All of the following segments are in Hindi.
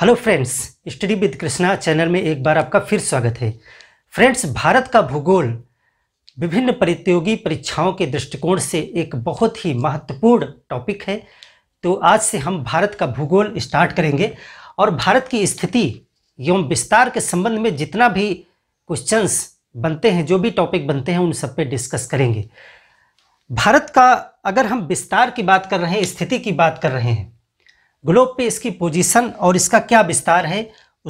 hello friends study with Krishna channel में एक बार आपका फिर स्वागत है फ्रेंड्स भारत का भूगोल विभिन्न प्रतियोगी परीक्षाओं के दृष्टिकोण से एक बहुत ही महत्वपूर्ण टॉपिक है तो आज से हम भारत का भूगोल स्टार्ट करेंगे और भारत की स्थिति एवं विस्तार के संबंध में जितना भी क्वेश्चंस बनते हैं जो भी टॉपिक बनते हैं उन सब पे डिस्कस करेंगे भारत का अगर हम विस्तार की बात कर रहे हैं स्थिति की बात कर रहे हैं ग्लोब पे इसकी पोजीशन और इसका क्या विस्तार है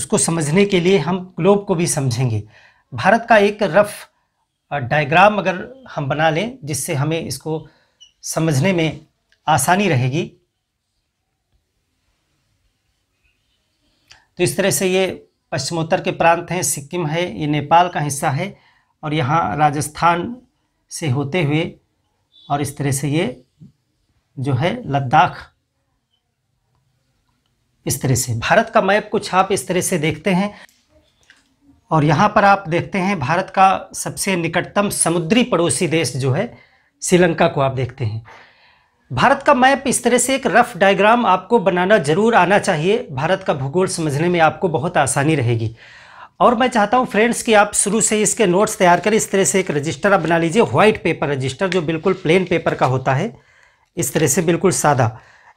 उसको समझने के लिए हम ग्लोब को भी समझेंगे भारत का एक रफ डायग्राम अगर हम बना लें जिससे हमें इसको समझने में आसानी रहेगी तो इस तरह से ये पश्चिमोत्तर के प्रांत हैं सिक्किम है ये नेपाल का हिस्सा है और यहाँ राजस्थान से होते हुए और इस तरह से ये जो है लद्दाख इस तरह से भारत का मैप कुछ आप इस तरह से देखते हैं और यहाँ पर आप देखते हैं भारत का सबसे निकटतम समुद्री पड़ोसी देश जो है श्रीलंका को आप देखते हैं भारत का मैप इस तरह से एक रफ डायग्राम आपको बनाना जरूर आना चाहिए भारत का भूगोल समझने में आपको बहुत आसानी रहेगी और मैं चाहता हूं फ्रेंड्स कि आप शुरू से इसके नोट्स तैयार करें इस तरह से एक रजिस्टर आप बना लीजिए व्हाइट पेपर रजिस्टर जो बिल्कुल प्लेन पेपर का होता है इस तरह से बिल्कुल सादा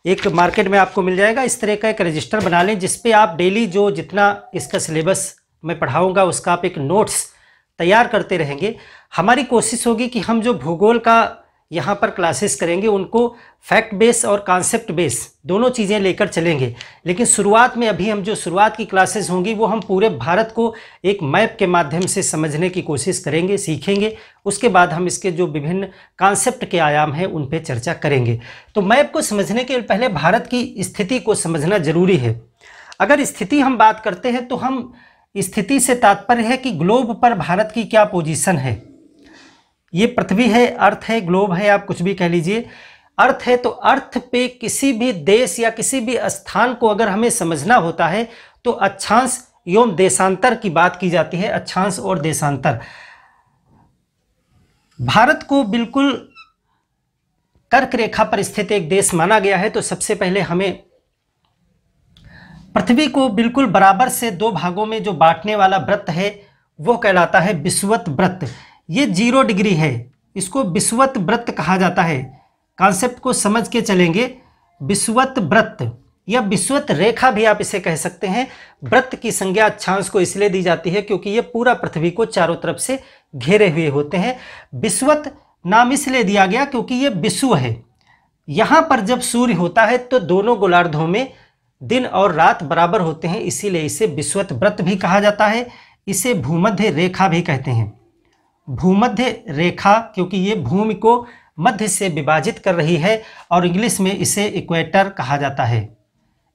एक मार्केट में आपको मिल जाएगा इस तरह का एक रजिस्टर बना लें जिसपे आप डेली जो जितना इसका सिलेबस मैं पढ़ाऊँगा उसका आप एक नोट्स तैयार करते रहेंगे हमारी कोशिश होगी कि हम जो भूगोल का यहाँ पर क्लासेस करेंगे उनको फैक्ट बेस और कॉन्सेप्ट बेस दोनों चीज़ें लेकर चलेंगे लेकिन शुरुआत में अभी हम जो शुरुआत की क्लासेस होंगी वो हम पूरे भारत को एक मैप के माध्यम से समझने की कोशिश करेंगे सीखेंगे उसके बाद हम इसके जो विभिन्न कॉन्सेप्ट के आयाम हैं उन पर चर्चा करेंगे तो मैप को समझने के पहले भारत की स्थिति को समझना जरूरी है अगर स्थिति हम बात करते हैं तो हम स्थिति से तात्पर्य है कि ग्लोब पर भारत की क्या पोजिशन है ये पृथ्वी है अर्थ है ग्लोब है आप कुछ भी कह लीजिए अर्थ है तो अर्थ पे किसी भी देश या किसी भी स्थान को अगर हमें समझना होता है तो अच्छांश एवं देशांतर की बात की जाती है अच्छांश और देशांतर भारत को बिल्कुल कर्क रेखा पर स्थित एक देश माना गया है तो सबसे पहले हमें पृथ्वी को बिल्कुल बराबर से दो भागों में जो बांटने वाला व्रत है वो कहलाता है विश्वत व्रत ये जीरो डिग्री है इसको विश्वत व्रत कहा जाता है कॉन्सेप्ट को समझ के चलेंगे विश्वत व्रत या विश्वत रेखा भी आप इसे कह सकते हैं व्रत की संज्ञा अक्षांश को इसलिए दी जाती है क्योंकि ये पूरा पृथ्वी को चारों तरफ से घेरे हुए होते हैं विश्वत नाम इसलिए दिया गया क्योंकि ये विश्व है यहाँ पर जब सूर्य होता है तो दोनों गोलार्धों में दिन और रात बराबर होते हैं इसीलिए इसे विश्वत व्रत भी कहा जाता है इसे भूमध्य रेखा भी कहते हैं भूमध्य रेखा क्योंकि ये भूमि को मध्य से विभाजित कर रही है और इंग्लिश में इसे इक्वेटर कहा जाता है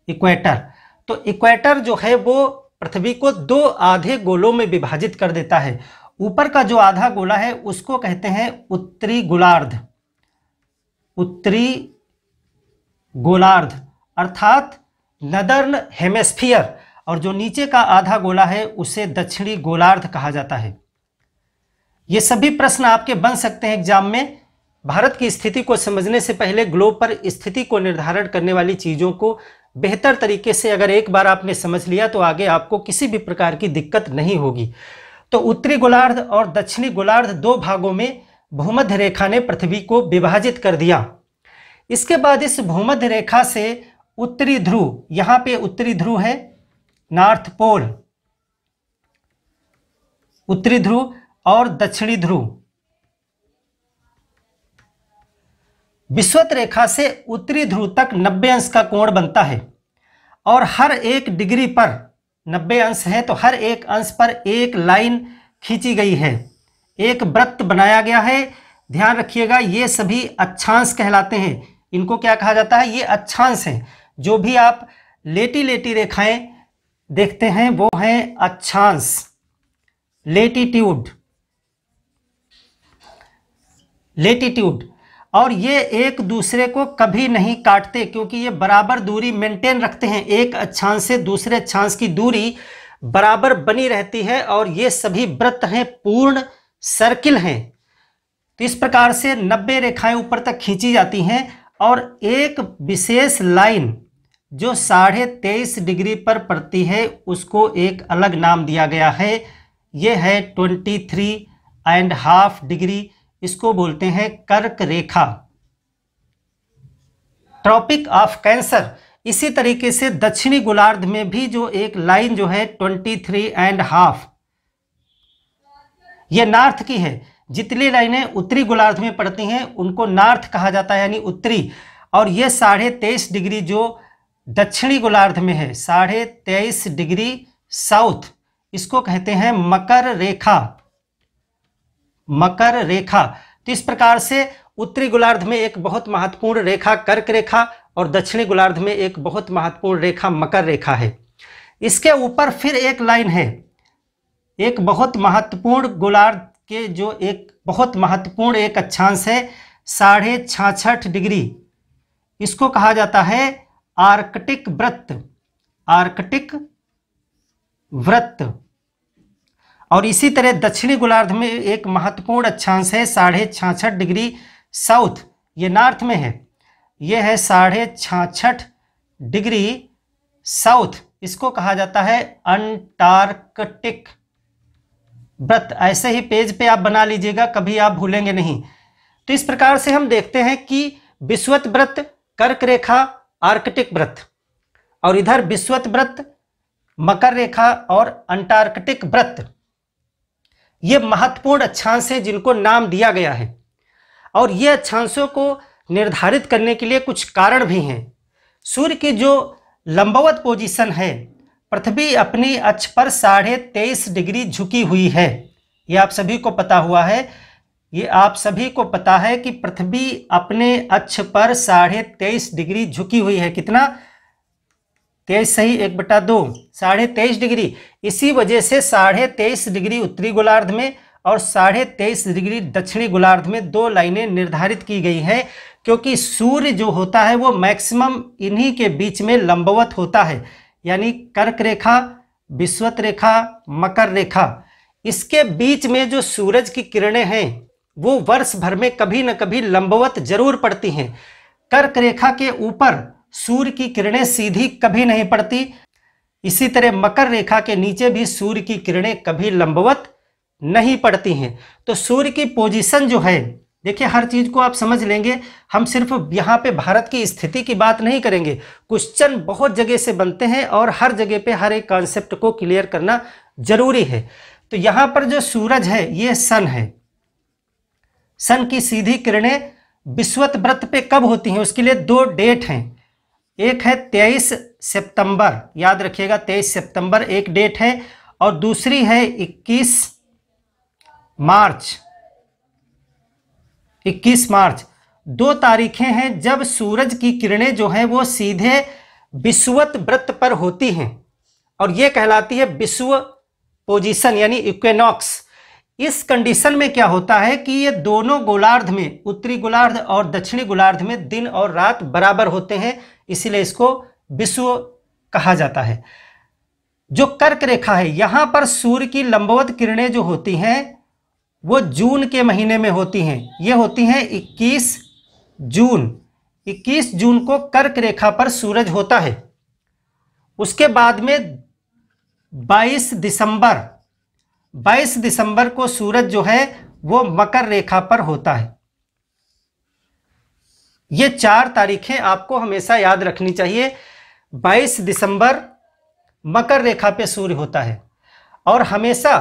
इक्वेटर तो इक्वेटर जो है वो पृथ्वी को दो आधे गोलों में विभाजित कर देता है ऊपर का जो आधा गोला है उसको कहते हैं उत्तरी गोलार्ध उत्तरी गोलार्ध अर्थात नदर्न हेमेस्फियर और जो नीचे का आधा गोला है उसे दक्षिणी गोलार्ध कहा जाता है ये सभी प्रश्न आपके बन सकते हैं एग्जाम में भारत की स्थिति को समझने से पहले ग्लोब पर स्थिति को निर्धारण करने वाली चीज़ों को बेहतर तरीके से अगर एक बार आपने समझ लिया तो आगे आपको किसी भी प्रकार की दिक्कत नहीं होगी तो उत्तरी गोलार्ध और दक्षिणी गोलार्ध दो भागों में भूमध्य रेखा ने पृथ्वी को विभाजित कर दिया इसके बाद इस भूमध्य रेखा से उत्तरी ध्रुव यहाँ पे उत्तरी ध्रुव है नॉर्थ पोल उत्तरी ध्रुव और दक्षिणी ध्रुव विश्वत रेखा से उत्तरी ध्रुव तक 90 अंश का कोण बनता है और हर एक डिग्री पर 90 अंश है तो हर एक अंश पर एक लाइन खींची गई है एक व्रत बनाया गया है ध्यान रखिएगा ये सभी अच्छांश कहलाते हैं इनको क्या कहा जाता है ये अच्छांश हैं जो भी आप लेटी लेटी रेखाएं देखते हैं वो हैं अच्छांश लेटीट्यूड लेटीट्यूड और ये एक दूसरे को कभी नहीं काटते क्योंकि ये बराबर दूरी मेंटेन रखते हैं एक अच्छांश से दूसरे अच्छांश की दूरी बराबर बनी रहती है और ये सभी व्रत हैं पूर्ण सर्किल हैं तो इस प्रकार से 90 रेखाएं ऊपर तक खींची जाती हैं और एक विशेष लाइन जो साढ़े तेईस डिग्री पर पड़ती है उसको एक अलग नाम दिया गया है ये है twenty three and half degree इसको बोलते हैं कर्क रेखा ट्रॉपिक ऑफ कैंसर इसी तरीके से दक्षिणी गोलार्ध में भी जो एक लाइन जो है ट्वेंटी थ्री एंड हाफ ये नॉर्थ की है जितनी लाइनें उत्तरी गोलार्ध में पड़ती हैं उनको नॉर्थ कहा जाता है यानी उत्तरी और ये साढ़े तेईस डिग्री जो दक्षिणी गोलार्ध में है साढ़े तेईस डिग्री साउथ इसको कहते हैं मकर रेखा मकर रेखा तो इस प्रकार से उत्तरी गोलार्ध में एक बहुत महत्वपूर्ण रेखा कर्क रेखा और दक्षिणी गोलार्ध में एक बहुत महत्वपूर्ण रेखा मकर रेखा है इसके ऊपर फिर एक लाइन है एक बहुत महत्वपूर्ण गोलार्ध के जो एक बहुत महत्वपूर्ण एक अक्षांश है साढ़े छाछठ डिग्री इसको कहा जाता है आर्कटिक व्रत आर्कटिक व्रत और इसी तरह दक्षिणी गोलार्ध में एक महत्वपूर्ण अक्षांश है साढ़े छाछठ डिग्री साउथ ये नॉर्थ में है ये है साढ़े छाछठ डिग्री साउथ इसको कहा जाता है अंटार्कटिक व्रत ऐसे ही पेज पे आप बना लीजिएगा कभी आप भूलेंगे नहीं तो इस प्रकार से हम देखते हैं कि विश्वत व्रत कर्क रेखा आर्कटिक व्रत और इधर विश्वत व्रत मकर रेखा और अंटार्कटिक व्रत ये महत्वपूर्ण अच्छांश हैं जिनको नाम दिया गया है और ये अच्छांशों को निर्धारित करने के लिए कुछ कारण भी हैं सूर्य की जो लंबवत पोजीशन है पृथ्वी अपनी अक्ष पर साढ़े तेईस डिग्री झुकी हुई है ये आप सभी को पता हुआ है ये आप सभी को पता है कि पृथ्वी अपने अक्ष पर साढ़े तेईस डिग्री झुकी हुई है कितना तेईस सही एक बटा दो साढ़े तेईस डिग्री इसी वजह से साढ़े तेईस डिग्री उत्तरी गोलार्ध में और साढ़े तेईस डिग्री दक्षिणी गोलार्ध में दो लाइनें निर्धारित की गई हैं क्योंकि सूर्य जो होता है वो मैक्सिमम इन्हीं के बीच में लंबवत होता है यानी कर्क रेखा विश्वत रेखा मकर रेखा इसके बीच में जो सूरज की किरणें हैं वो वर्ष भर में कभी न कभी लंबवत जरूर पड़ती हैं कर्क रेखा के ऊपर सूर्य की किरणें सीधी कभी नहीं पड़ती इसी तरह मकर रेखा के नीचे भी सूर्य की किरणें कभी लंबवत नहीं पड़ती हैं तो सूर्य की पोजीशन जो है देखिए हर चीज़ को आप समझ लेंगे हम सिर्फ यहाँ पे भारत की स्थिति की बात नहीं करेंगे क्वेश्चन बहुत जगह से बनते हैं और हर जगह पे हर एक कॉन्सेप्ट को क्लियर करना जरूरी है तो यहाँ पर जो सूरज है ये सन है सन की सीधी किरणें विश्वत व्रत पे कब होती हैं उसके लिए दो डेट हैं एक है तेईस सितंबर याद रखिएगा तेईस सितंबर एक डेट है और दूसरी है इक्कीस मार्च इक्कीस मार्च दो तारीखें हैं जब सूरज की किरणें जो हैं वो सीधे विश्वत व्रत पर होती हैं और ये कहलाती है विश्व पोजीशन यानी इक्वेनॉक्स इस कंडीशन में क्या होता है कि ये दोनों गोलार्ध में उत्तरी गोलार्ध और दक्षिणी गोलार्ध में दिन और रात बराबर होते हैं इसीलिए इसको विश्व कहा जाता है जो कर्क रेखा है यहाँ पर सूर्य की लंबवत किरणें जो होती हैं वो जून के महीने में होती हैं ये होती हैं 21 जून 21 जून को कर्क रेखा पर सूरज होता है उसके बाद में 22 दिसंबर 22 दिसंबर को सूरज जो है वो मकर रेखा पर होता है ये चार तारीखें आपको हमेशा याद रखनी चाहिए 22 दिसंबर मकर रेखा पे सूर्य होता है और हमेशा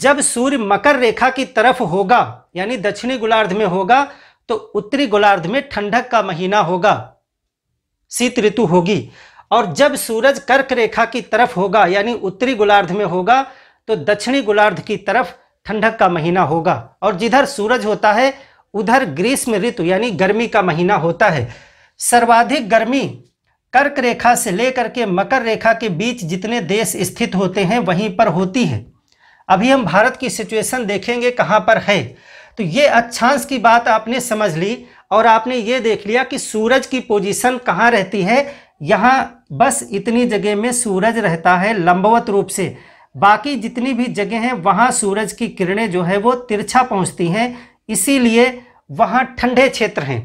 जब सूर्य मकर रेखा की तरफ होगा यानी दक्षिणी गोलार्ध में होगा तो उत्तरी गोलार्ध में ठंडक का महीना होगा शीत ऋतु होगी और जब सूरज कर्क रेखा की तरफ होगा यानी उत्तरी गोलार्ध में होगा तो दक्षिणी गोलार्ध की तरफ ठंडक का महीना होगा और जिधर सूरज होता है उधर ग्रीष्म ऋतु यानी गर्मी का महीना होता है सर्वाधिक गर्मी कर्क रेखा से लेकर के मकर रेखा के बीच जितने देश स्थित होते हैं वहीं पर होती है अभी हम भारत की सिचुएशन देखेंगे कहाँ पर है तो ये अच्छांश की बात आपने समझ ली और आपने ये देख लिया कि सूरज की पोजीशन कहाँ रहती है यहाँ बस इतनी जगह में सूरज रहता है लंबवत रूप से बाकी जितनी भी जगह हैं वहाँ सूरज की किरणें जो है वो तिरछा पहुँचती हैं इसीलिए वहां ठंडे क्षेत्र हैं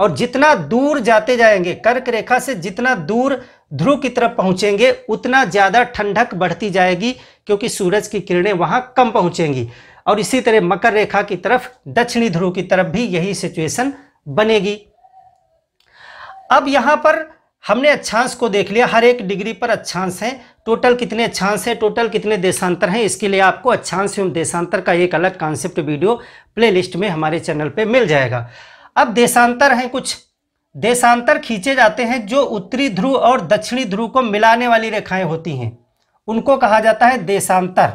और जितना दूर जाते जाएंगे कर्क रेखा से जितना दूर ध्रुव की तरफ पहुंचेंगे उतना ज़्यादा ठंडक बढ़ती जाएगी क्योंकि सूरज की किरणें वहां कम पहुंचेंगी और इसी तरह मकर रेखा की तरफ दक्षिणी ध्रुव की तरफ भी यही सिचुएशन बनेगी अब यहां पर हमने अच्छांश को देख लिया हर एक डिग्री पर अच्छांश है टोटल कितने अच्छांश है टोटल कितने देशांतर हैं इसके लिए आपको अच्छांश एवं देशांतर का एक अलग कॉन्सेप्ट वीडियो प्लेलिस्ट में हमारे चैनल पे मिल जाएगा अब देशांतर हैं कुछ देशांतर खींचे जाते हैं जो उत्तरी ध्रुव और दक्षिणी ध्रुव को मिलाने वाली रेखाएं होती हैं उनको कहा जाता है देशांतर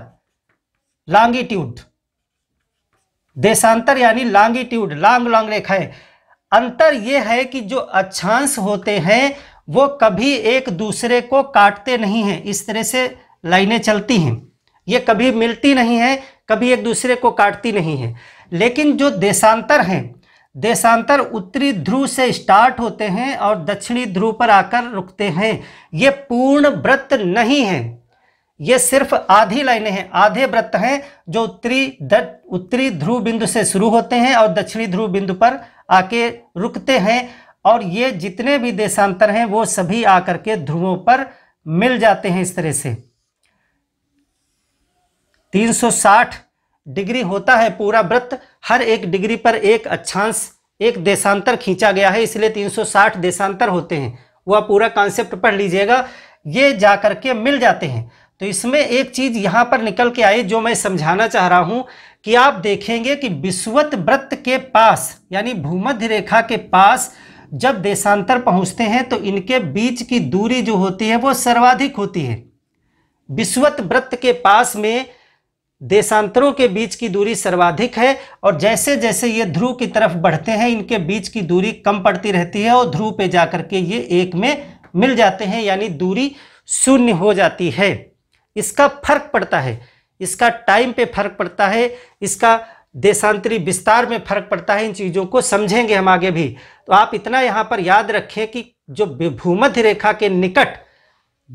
लॉन्गिट्यूड देशांतर यानी लॉन्गिट्यूड लॉन्ग लॉन्ग रेखाएं अंतर यह है कि जो अच्छांश होते हैं वो कभी एक दूसरे को काटते नहीं हैं इस तरह से लाइनें चलती हैं ये कभी मिलती नहीं है कभी एक दूसरे को काटती नहीं है लेकिन जो देशांतर हैं देशांतर उत्तरी ध्रुव से स्टार्ट होते हैं और दक्षिणी ध्रुव पर आकर रुकते हैं ये पूर्ण व्रत नहीं है ये सिर्फ आधी लाइनें हैं आधे व्रत हैं जो उत्तरी उत्तरी ध्रुव बिंदु से शुरू होते हैं और दक्षिणी ध्रुव बिंदु पर आके रुकते हैं और ये जितने भी देशांतर हैं वो सभी आकर के ध्रुवों पर मिल जाते हैं इस तरह से 360 डिग्री होता है पूरा व्रत हर एक डिग्री पर एक अक्षांश एक देशांतर खींचा गया है इसलिए 360 देशांतर होते हैं वह पूरा कॉन्सेप्ट पढ़ लीजिएगा ये जा के मिल जाते हैं तो इसमें एक चीज़ यहां पर निकल के आई जो मैं समझाना चाह रहा हूं कि आप देखेंगे कि विश्वत व्रत के पास यानी भूमध्य रेखा के पास जब देशांतर पहुंचते हैं तो इनके बीच की दूरी जो होती है वो सर्वाधिक होती है विश्वत व्रत के पास में देशांतरों के बीच की दूरी सर्वाधिक है और जैसे जैसे ये ध्रुव की तरफ बढ़ते हैं इनके बीच की दूरी कम पड़ती रहती है और ध्रुव पे जाकर के ये एक में मिल जाते हैं यानी दूरी शून्य हो जाती है इसका फर्क पड़ता है इसका टाइम पे फर्क पड़ता है इसका देशांतरी विस्तार में फर्क पड़ता है इन चीज़ों को समझेंगे हम आगे भी तो आप इतना यहाँ पर याद रखें कि जो भूमध्य रेखा के निकट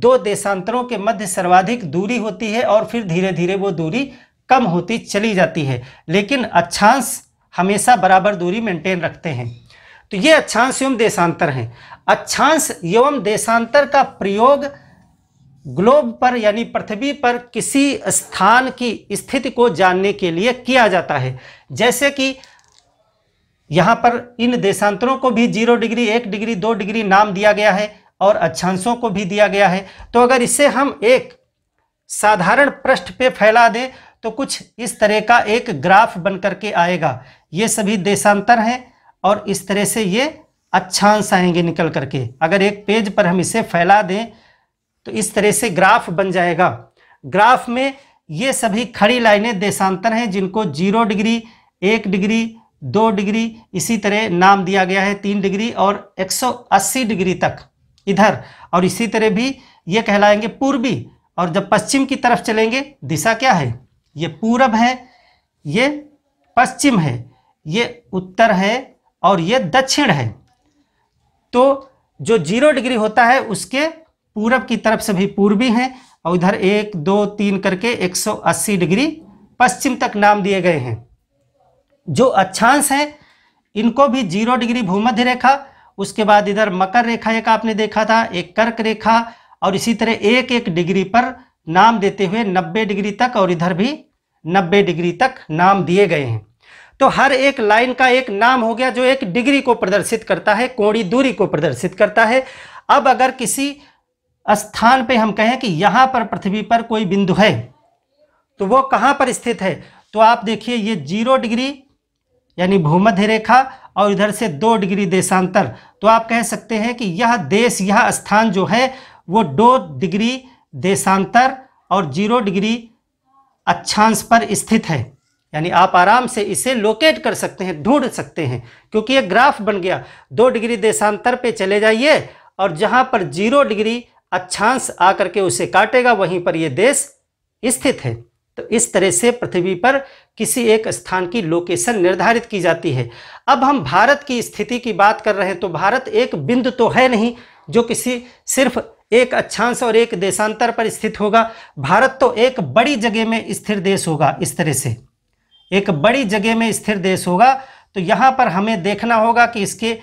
दो देशांतरों के मध्य सर्वाधिक दूरी होती है और फिर धीरे धीरे वो दूरी कम होती चली जाती है लेकिन अच्छांश हमेशा बराबर दूरी मेंटेन रखते हैं तो ये अच्छांश एवं देशांतर हैं अच्छांश एवं देशांतर का प्रयोग ग्लोब पर यानी पृथ्वी पर किसी स्थान की स्थिति को जानने के लिए किया जाता है जैसे कि यहाँ पर इन देशांतरों को भी जीरो डिग्री एक डिग्री दो डिग्री नाम दिया गया है और अक्षांशों को भी दिया गया है तो अगर इसे हम एक साधारण पृष्ठ पे फैला दें तो कुछ इस तरह का एक ग्राफ बन करके आएगा ये सभी देशांतर हैं और इस तरह से ये अक्षांश आएंगे निकल करके अगर एक पेज पर हम इसे फैला दें तो इस तरह से ग्राफ बन जाएगा ग्राफ में ये सभी खड़ी लाइनें देशांतर हैं जिनको जीरो डिग्री एक डिग्री दो डिग्री इसी तरह नाम दिया गया है तीन डिग्री और 180 डिग्री तक इधर और इसी तरह भी ये कहलाएंगे पूर्वी और जब पश्चिम की तरफ चलेंगे दिशा क्या है ये पूरब है ये पश्चिम है ये उत्तर है और ये दक्षिण है तो जो जीरो डिग्री होता है उसके पूरब की तरफ से भी पूर्वी हैं और इधर एक दो तीन करके 180 डिग्री पश्चिम तक नाम दिए गए हैं जो अक्षांश हैं इनको भी जीरो डिग्री भूमध्य रेखा उसके बाद इधर मकर रेखा एक आपने देखा था एक कर्क रेखा और इसी तरह एक एक डिग्री पर नाम देते हुए 90 डिग्री तक और इधर भी 90 डिग्री तक नाम दिए गए हैं तो हर एक लाइन का एक नाम हो गया जो एक डिग्री को प्रदर्शित करता है कोड़ी दूरी को प्रदर्शित करता है अब अगर किसी स्थान पे हम कहें कि यहाँ पर पृथ्वी पर कोई बिंदु है तो वो कहाँ पर स्थित है तो आप देखिए ये जीरो डिग्री यानी भूमध्य रेखा और इधर से दो डिग्री देशांतर तो आप कह सकते हैं कि यह देश यह स्थान जो है वो दो डिग्री देशांतर और जीरो डिग्री अक्षांश पर स्थित है यानी आप आराम से इसे लोकेट कर सकते हैं ढूंढ सकते हैं क्योंकि ये ग्राफ बन गया दो डिग्री देशांतर पे चले जाइए और जहाँ पर जीरो डिग्री अक्षांश आकर के उसे काटेगा वहीं पर यह देश स्थित है तो इस तरह से पृथ्वी पर किसी एक स्थान की लोकेशन निर्धारित की जाती है अब हम भारत की स्थिति की बात कर रहे हैं तो भारत एक बिंदु तो है नहीं जो किसी सिर्फ एक अक्षांश और एक देशांतर पर स्थित होगा भारत तो एक बड़ी जगह में स्थिर देश होगा इस तरह से एक बड़ी जगह में स्थिर देश होगा तो यहाँ पर हमें देखना होगा कि इसके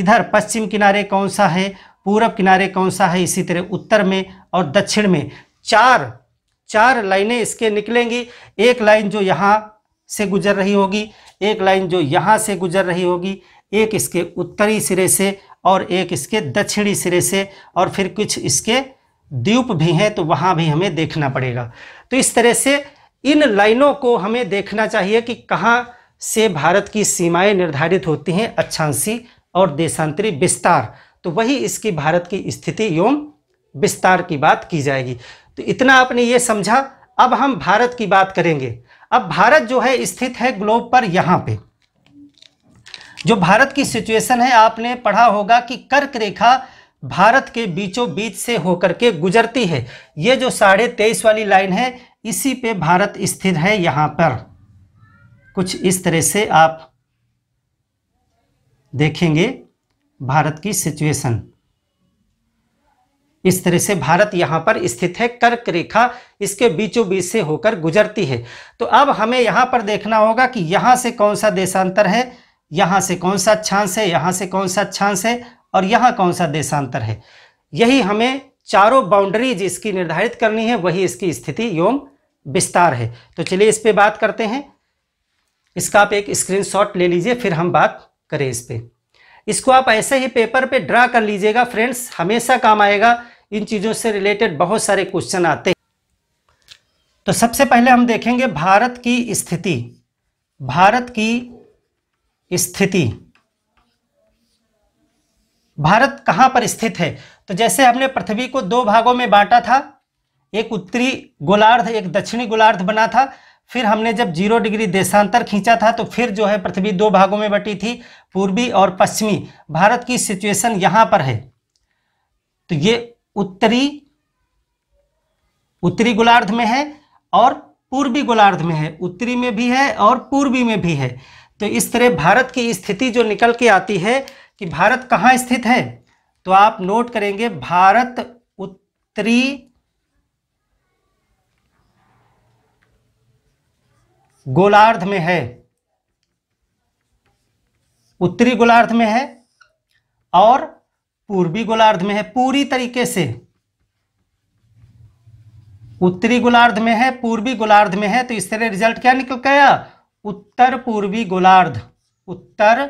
इधर पश्चिम किनारे कौन सा है पूरब किनारे कौन सा है इसी तरह उत्तर में और दक्षिण में चार चार लाइनें इसके निकलेंगी एक लाइन जो यहाँ से गुजर रही होगी एक लाइन जो यहाँ से गुजर रही होगी एक इसके उत्तरी सिरे से और एक इसके दक्षिणी सिरे से और फिर कुछ इसके द्वीप भी हैं तो वहाँ भी हमें देखना पड़ेगा तो इस तरह से इन लाइनों को हमें देखना चाहिए कि कहाँ से भारत की सीमाएं निर्धारित होती हैं अच्छांसी और देशांतरी विस्तार तो वही इसकी भारत की स्थिति एवं विस्तार की बात की जाएगी तो इतना आपने ये समझा अब हम भारत की बात करेंगे अब भारत जो है स्थित है ग्लोब पर यहाँ पे जो भारत की सिचुएशन है आपने पढ़ा होगा कि कर्क रेखा भारत के बीचों बीच से होकर के गुजरती है ये जो साढ़े तेईस वाली लाइन है इसी पे भारत स्थित है यहाँ पर कुछ इस तरह से आप देखेंगे भारत की सिचुएशन इस तरह से भारत यहां पर स्थित है कर्क रेखा इसके बीचों बीच से होकर गुजरती है तो अब हमें यहां पर देखना होगा कि यहां से कौन सा देशांतर है यहां से कौन सा छांस है यहां से कौन सा छांस है और यहां कौन सा देशांतर है यही हमें चारों बाउंड्रीज इसकी निर्धारित करनी है वही इसकी स्थिति एवं विस्तार है तो चलिए इस पर बात करते हैं इसका आप एक स्क्रीनशॉट ले लीजिए फिर हम बात करें इस पर इसको आप ऐसे ही पेपर पे ड्रा कर लीजिएगा फ्रेंड्स हमेशा काम आएगा इन चीज़ों से रिलेटेड बहुत सारे क्वेश्चन आते हैं तो सबसे पहले हम देखेंगे भारत की स्थिति भारत की स्थिति भारत कहाँ पर स्थित है तो जैसे हमने पृथ्वी को दो भागों में बांटा था एक उत्तरी गोलार्ध एक दक्षिणी गोलार्ध बना था फिर हमने जब जीरो डिग्री देशांतर खींचा था तो फिर जो है पृथ्वी दो भागों में बटी थी पूर्वी और पश्चिमी भारत की सिचुएशन यहां पर है तो ये उत्तरी उत्तरी गोलार्ध में है और पूर्वी गोलार्ध में है उत्तरी में भी है और पूर्वी में भी है तो इस तरह भारत की स्थिति जो निकल के आती है कि भारत कहाँ स्थित है तो आप नोट करेंगे भारत उत्तरी गोलार्ध में है उत्तरी गोलार्ध में है और पूर्वी गोलार्ध में है पूरी तरीके से उत्तरी गोलार्ध में है पूर्वी गोलार्ध में है तो इस तरह रिजल्ट क्या निकल गया उत्तर पूर्वी गोलार्ध उत्तर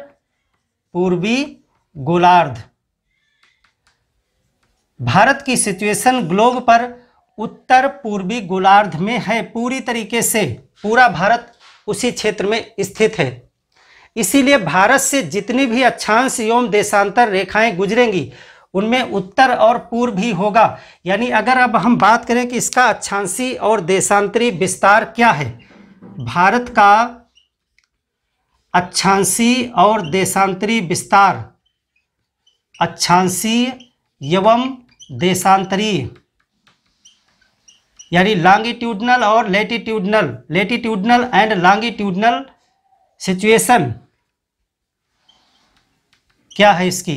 पूर्वी गोलार्ध भारत की सिचुएशन ग्लोब पर उत्तर पूर्वी गोलार्ध में है पूरी तरीके से पूरा भारत उसी क्षेत्र में स्थित है इसीलिए भारत से जितनी भी अक्षांश एवं देशांतर रेखाएं गुजरेंगी उनमें उत्तर और पूर्व भी होगा यानी अगर अब हम बात करें कि इसका अक्षांशी और देशांतरी विस्तार क्या है भारत का अक्षांशी और देशांतरी विस्तार अक्षांशी एवं देशांतरी यानी लॉन्गिट्यूडनल और latitudinal latitudinal and longitudinal situation क्या है इसकी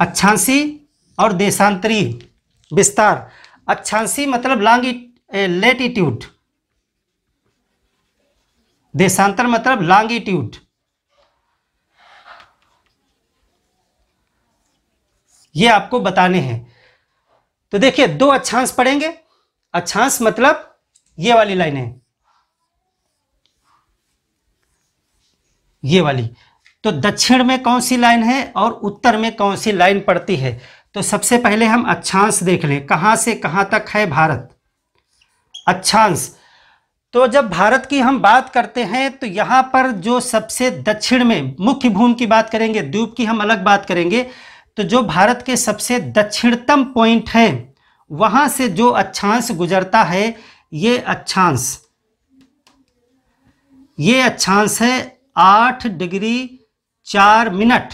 अच्छांसी और देशांतरी विस्तार अच्छांसी मतलब लॉन्गि लेटिट्यूड देशांतर मतलब लॉन्गिट्यूड ये आपको बताने हैं तो देखिए दो अच्छांश पढ़ेंगे अक्षांश मतलब ये वाली लाइन है ये वाली तो दक्षिण में कौन सी लाइन है और उत्तर में कौन सी लाइन पड़ती है तो सबसे पहले हम अक्षांश देख लें कहां से कहां तक है भारत अक्षांश तो जब भारत की हम बात करते हैं तो यहां पर जो सबसे दक्षिण में मुख्य भूमि की बात करेंगे द्वीप की हम अलग बात करेंगे तो जो भारत के सबसे दक्षिणतम पॉइंट है वहां से जो अच्छांश गुजरता है ये अच्छांश ये अच्छांश है आठ डिग्री चार मिनट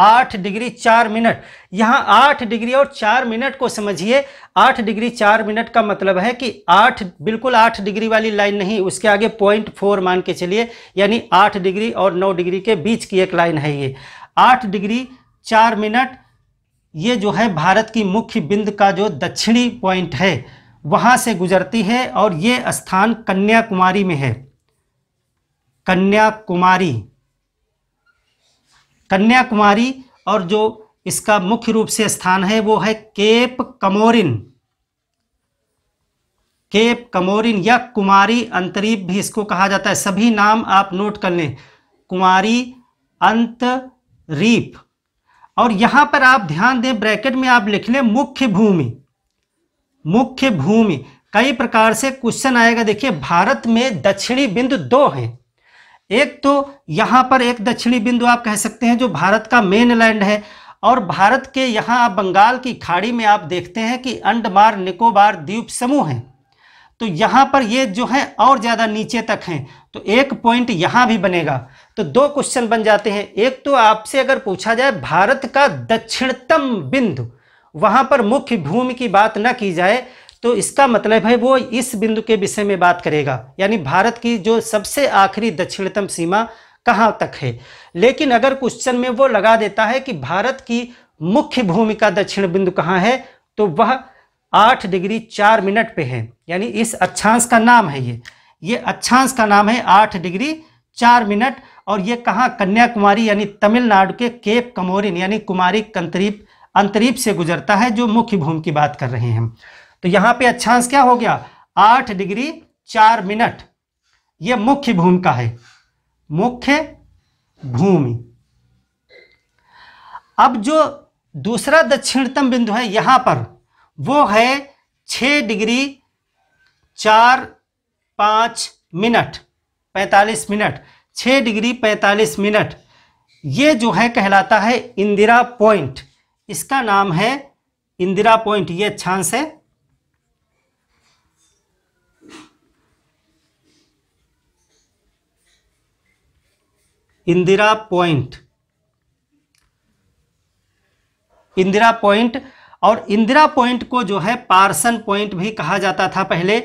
आठ डिग्री चार मिनट यहां आठ डिग्री और चार मिनट को समझिए आठ डिग्री चार मिनट का मतलब है कि आठ बिल्कुल आठ डिग्री वाली लाइन नहीं उसके आगे पॉइंट फोर मान के चलिए यानी आठ डिग्री और नौ डिग्री के बीच की एक लाइन है ये आठ डिग्री चार मिनट ये जो है भारत की मुख्य बिंद का जो दक्षिणी पॉइंट है वहाँ से गुजरती है और ये स्थान कन्याकुमारी में है कन्याकुमारी कन्याकुमारी और जो इसका मुख्य रूप से स्थान है वो है केप कमोरिन केप कमोरिन या कुमारी अंतरीप भी इसको कहा जाता है सभी नाम आप नोट कर लें कुमारी अंतरीप और यहां पर आप ध्यान दें ब्रैकेट में आप लिख लें मुख्य भूमि मुख्य भूमि कई प्रकार से क्वेश्चन आएगा देखिए भारत में दक्षिणी बिंदु दो हैं एक तो यहाँ पर एक दक्षिणी बिंदु आप कह सकते हैं जो भारत का मेन लैंड है और भारत के यहाँ आप बंगाल की खाड़ी में आप देखते हैं कि अंडमान निकोबार द्वीप समूह हैं तो यहाँ पर ये जो है और ज़्यादा नीचे तक हैं तो एक पॉइंट यहाँ भी बनेगा तो दो क्वेश्चन बन जाते हैं एक तो आपसे अगर पूछा जाए भारत का दक्षिणतम बिंदु वहां पर मुख्य भूमि की बात ना की जाए तो इसका मतलब है वो इस बिंदु के विषय में बात करेगा यानी भारत की जो सबसे आखिरी दक्षिणतम सीमा कहाँ तक है लेकिन अगर क्वेश्चन में वो लगा देता है कि भारत की मुख्य भूमि का दक्षिण बिंदु कहाँ है तो वह आठ डिग्री चार मिनट पे है यानी इस अक्षांश का नाम है ये ये अक्षांश का नाम है आठ डिग्री चार मिनट और ये कहाँ कन्याकुमारी यानी तमिलनाडु के केप कमोरिन यानी कुमारी कंतरीप अंतरीप से गुजरता है जो मुख्य भूमि की बात कर रहे हैं तो यहाँ पे अक्षांश क्या हो गया आठ डिग्री चार मिनट ये मुख्य भूमि का है मुख्य भूमि अब जो दूसरा दक्षिणतम बिंदु है यहां पर वो है छ डिग्री चार पाँच मिनट पैंतालीस मिनट छः डिग्री पैंतालीस मिनट ये जो है कहलाता है इंदिरा पॉइंट इसका नाम है इंदिरा पॉइंट ये छान से इंदिरा पॉइंट इंदिरा पॉइंट और इंदिरा पॉइंट को जो है पार्सन पॉइंट भी कहा जाता था पहले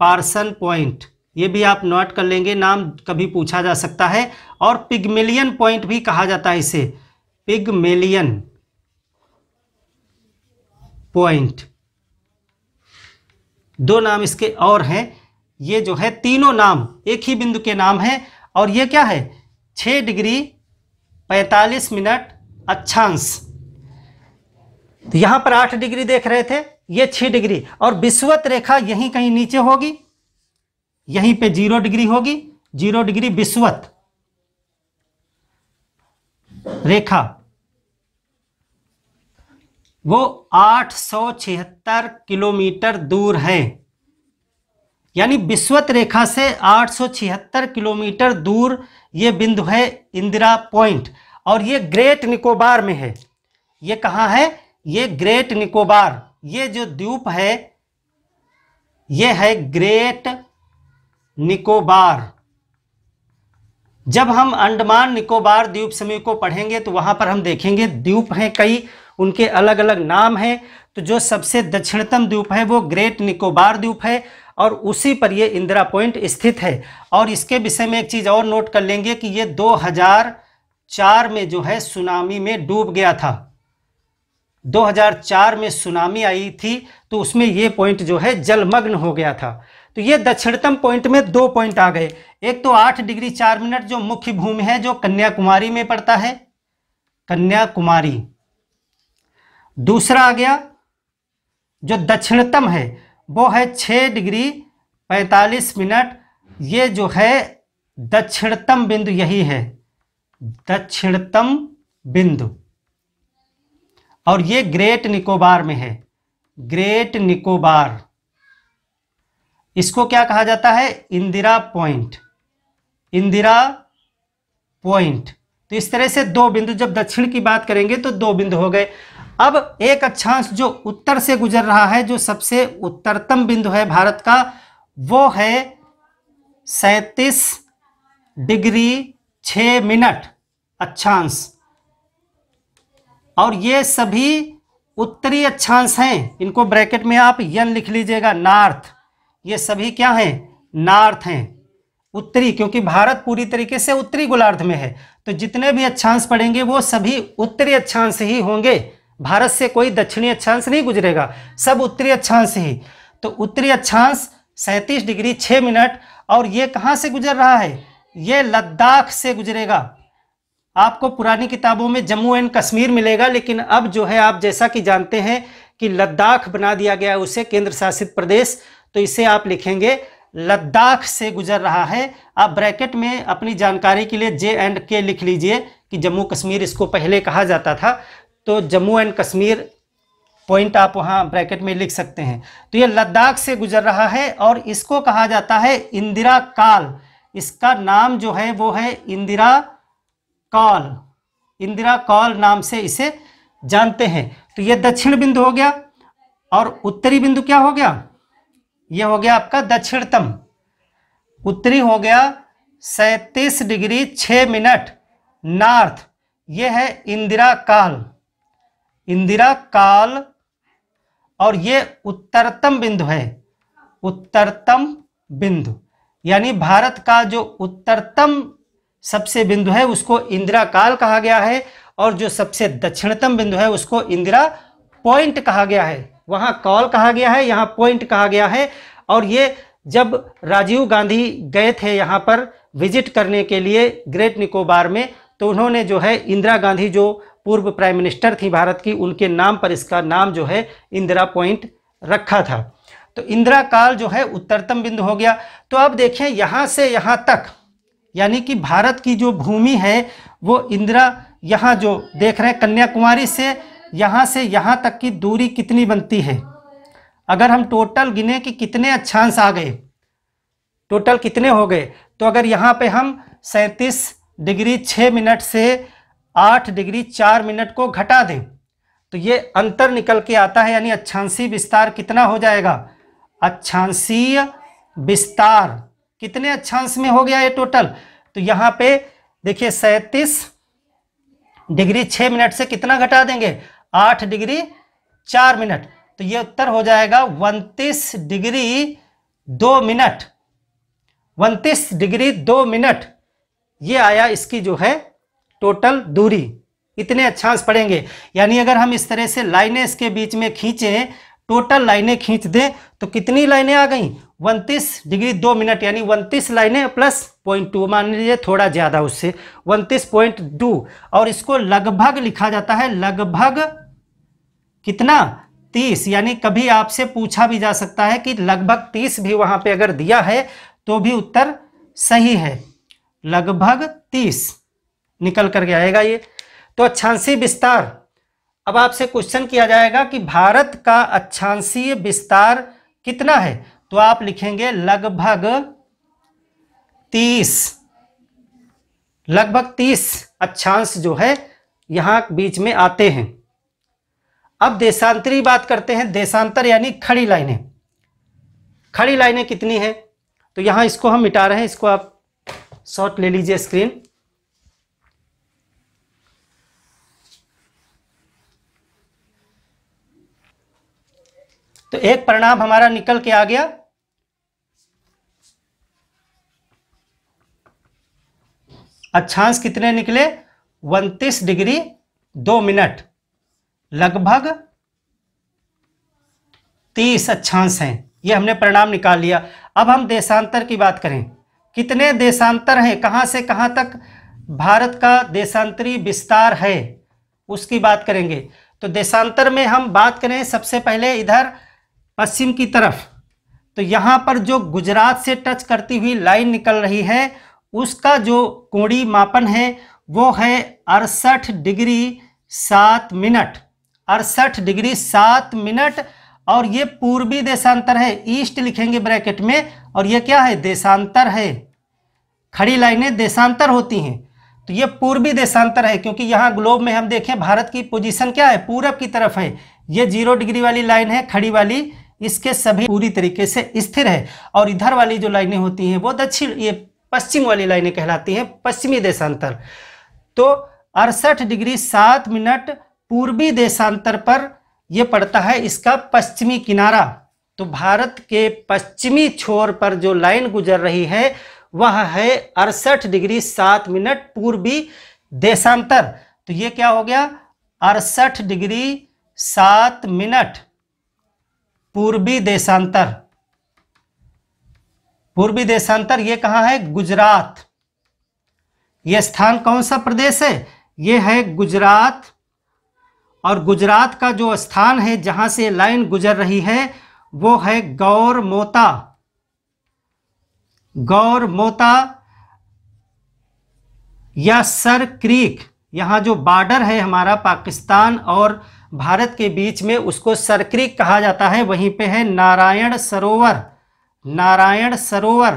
पार्सन पॉइंट ये भी आप नोट कर लेंगे नाम कभी पूछा जा सकता है और पिगमेलियन पॉइंट भी कहा जाता है इसे पिगमेलियन पॉइंट दो नाम इसके और हैं ये जो है तीनों नाम एक ही बिंदु के नाम हैं और ये क्या है छः डिग्री पैंतालीस मिनट अच्छांश तो यहां पर आठ डिग्री देख रहे थे ये छह डिग्री और विश्वत रेखा यहीं कहीं नीचे होगी यहीं पे जीरो डिग्री होगी जीरो डिग्री विश्वत रेखा वो आठ सौ छिहत्तर किलोमीटर दूर है यानी विश्वत रेखा से आठ सौ छिहत्तर किलोमीटर दूर ये बिंदु है इंदिरा पॉइंट और ये ग्रेट निकोबार में है ये कहाँ है ये ग्रेट निकोबार ये जो द्वीप है ये है ग्रेट निकोबार जब हम अंडमान निकोबार द्वीप समूह को पढ़ेंगे तो वहां पर हम देखेंगे द्वीप हैं कई उनके अलग अलग नाम हैं तो जो सबसे दक्षिणतम द्वीप है वो ग्रेट निकोबार द्वीप है और उसी पर ये इंदिरा पॉइंट स्थित है और इसके विषय में एक चीज़ और नोट कर लेंगे कि ये 2004 में जो है सुनामी में डूब गया था 2004 में सुनामी आई थी तो उसमें ये पॉइंट जो है जलमग्न हो गया था तो ये दक्षिणतम पॉइंट में दो पॉइंट आ गए एक तो आठ डिग्री चार मिनट जो मुख्य भूमि है जो कन्याकुमारी में पड़ता है कन्याकुमारी दूसरा आ गया जो दक्षिणतम है वो है छः डिग्री पैंतालीस मिनट ये जो है दक्षिणतम बिंदु यही है दक्षिणतम बिंदु और ये ग्रेट निकोबार में है ग्रेट निकोबार इसको क्या कहा जाता है इंदिरा पॉइंट इंदिरा पॉइंट तो इस तरह से दो बिंदु जब दक्षिण की बात करेंगे तो दो बिंदु हो गए अब एक अक्षांश जो उत्तर से गुजर रहा है जो सबसे उत्तरतम बिंदु है भारत का वो है सैतीस डिग्री छ मिनट अक्षांश और ये सभी उत्तरी अक्षांश हैं इनको ब्रैकेट में आप यन लिख लीजिएगा नॉर्थ ये सभी क्या हैं नॉर्थ हैं उत्तरी क्योंकि भारत पूरी तरीके से उत्तरी गोलार्ध में है तो जितने भी अक्षांश पड़ेंगे वो सभी उत्तरी अक्षांश ही होंगे भारत से कोई दक्षिणी अक्षांश नहीं गुजरेगा सब उत्तरी अक्षांश ही तो उत्तरी अक्षांश सैंतीस डिग्री छः मिनट और ये कहाँ से गुजर रहा है ये लद्दाख से गुजरेगा आपको पुरानी किताबों में जम्मू एंड कश्मीर मिलेगा लेकिन अब जो है आप जैसा कि जानते हैं कि लद्दाख बना दिया गया है उसे केंद्र शासित प्रदेश तो इसे आप लिखेंगे लद्दाख से गुजर रहा है आप ब्रैकेट में अपनी जानकारी के लिए जे एंड के लिख लीजिए कि जम्मू कश्मीर इसको पहले कहा जाता था तो जम्मू एंड कश्मीर पॉइंट आप वहाँ ब्रैकेट में लिख सकते हैं तो ये लद्दाख से गुजर रहा है और इसको कहा जाता है इंदिरा काल इसका नाम जो है वो है इंदिरा कॉल इंदिरा कॉल नाम से इसे जानते हैं तो ये दक्षिण बिंदु हो गया और उत्तरी बिंदु क्या हो गया ये हो गया आपका दक्षिणतम उत्तरी हो गया सैतीस डिग्री छ मिनट नॉर्थ ये है इंदिरा काल इंदिरा काल और ये उत्तरतम बिंदु है उत्तरतम बिंदु यानी भारत का जो उत्तरतम सबसे बिंदु है उसको इंदिरा काल कहा गया है और जो सबसे दक्षिणतम बिंदु है उसको इंदिरा पॉइंट कहा गया है वहाँ कॉल कहा गया है यहाँ पॉइंट कहा गया है और ये जब राजीव गांधी गए थे यहाँ पर विजिट करने के लिए ग्रेट निकोबार में तो उन्होंने जो है इंदिरा गांधी जो पूर्व प्राइम मिनिस्टर थी भारत की उनके नाम पर इसका नाम जो है इंदिरा पॉइंट रखा था तो इंदिरा काल जो है उत्तरतम बिंदु हो गया तो अब देखें यहाँ से यहाँ तक यानी कि भारत की जो भूमि है वो इंदिरा यहाँ जो देख रहे हैं कन्याकुमारी से यहाँ से यहाँ तक की दूरी कितनी बनती है अगर हम टोटल गिने कि कितने अच्छांश आ गए टोटल कितने हो गए तो अगर यहाँ पे हम सैंतीस डिग्री छः मिनट से आठ डिग्री चार मिनट को घटा दें तो ये अंतर निकल के आता है यानी अच्छांसी विस्तार कितना हो जाएगा अच्छांसीय विस्तार कितने अक्षांश में हो गया ये टोटल तो यहाँ पे देखिए सैतीस डिग्री छः मिनट से कितना घटा देंगे आठ डिग्री चार मिनट तो ये उत्तर हो जाएगा उनतीस डिग्री दो मिनट उनतीस डिग्री दो मिनट ये आया इसकी जो है टोटल दूरी इतने अच्छा पड़ेंगे यानी अगर हम इस तरह से लाइनें इसके बीच में खींचें टोटल लाइनें खींच दें तो कितनी लाइनें आ गई उनतीस डिग्री दो मिनट यानी उनतीस लाइनें प्लस पॉइंट टू मान लीजिए थोड़ा ज़्यादा उससे उनतीस पॉइंट टू और इसको लगभग लिखा जाता है लगभग कितना तीस यानी कभी आपसे पूछा भी जा सकता है कि लगभग तीस भी वहां पे अगर दिया है तो भी उत्तर सही है लगभग तीस निकल कर के आएगा ये तो अच्छांसी विस्तार अब आपसे क्वेश्चन किया जाएगा कि भारत का अक्षांशीय विस्तार कितना है तो आप लिखेंगे लगभग तीस लगभग तीस अक्षांश जो है यहां बीच में आते हैं अब देशांतरी बात करते हैं देशांतर यानी खड़ी लाइनें खड़ी लाइनें कितनी है तो यहां इसको हम मिटा रहे हैं इसको आप शॉर्ट ले लीजिए स्क्रीन तो एक परिणाम हमारा निकल के आ गया अच्छांश कितने निकले उनतीस डिग्री दो मिनट लगभग तीस अच्छांश हैं ये हमने परिणाम निकाल लिया अब हम देशांतर की बात करें कितने देशांतर हैं कहां से कहां तक भारत का देशांतरी विस्तार है उसकी बात करेंगे तो देशांतर में हम बात करें सबसे पहले इधर पश्चिम की तरफ तो यहाँ पर जो गुजरात से टच करती हुई लाइन निकल रही है उसका जो कोड़ी मापन है वो है अड़सठ डिग्री सात मिनट अड़सठ डिग्री सात मिनट और ये पूर्वी देशांतर है ईस्ट लिखेंगे ब्रैकेट में और ये क्या है देशांतर है खड़ी लाइनें देशांतर होती हैं तो ये पूर्वी देशांतर है क्योंकि यहाँ ग्लोब में हम देखें भारत की पोजीशन क्या है पूरब की तरफ है ये जीरो डिग्री वाली लाइन है खड़ी वाली इसके सभी पूरी तरीके से स्थिर है और इधर वाली जो लाइनें होती हैं वो दक्षिण ये पश्चिम वाली लाइनें कहलाती हैं पश्चिमी देशांतर तो अड़सठ डिग्री सात मिनट पूर्वी देशांतर पर यह पड़ता है इसका पश्चिमी किनारा तो भारत के पश्चिमी छोर पर जो लाइन गुजर रही है वह है अड़सठ डिग्री सात मिनट पूर्वी देशांतर तो ये क्या हो गया अड़सठ डिग्री सात मिनट पूर्वी देशांतर पूर्वी देशांतर ये कहाँ है गुजरात ये स्थान कौन सा प्रदेश है ये है गुजरात और गुजरात का जो स्थान है जहाँ से लाइन गुजर रही है वो है गौर मोता गौर मोता या सर क्रीक यहाँ जो बॉर्डर है हमारा पाकिस्तान और भारत के बीच में उसको सरक्रिक कहा जाता है वहीं पे है नारायण सरोवर नारायण सरोवर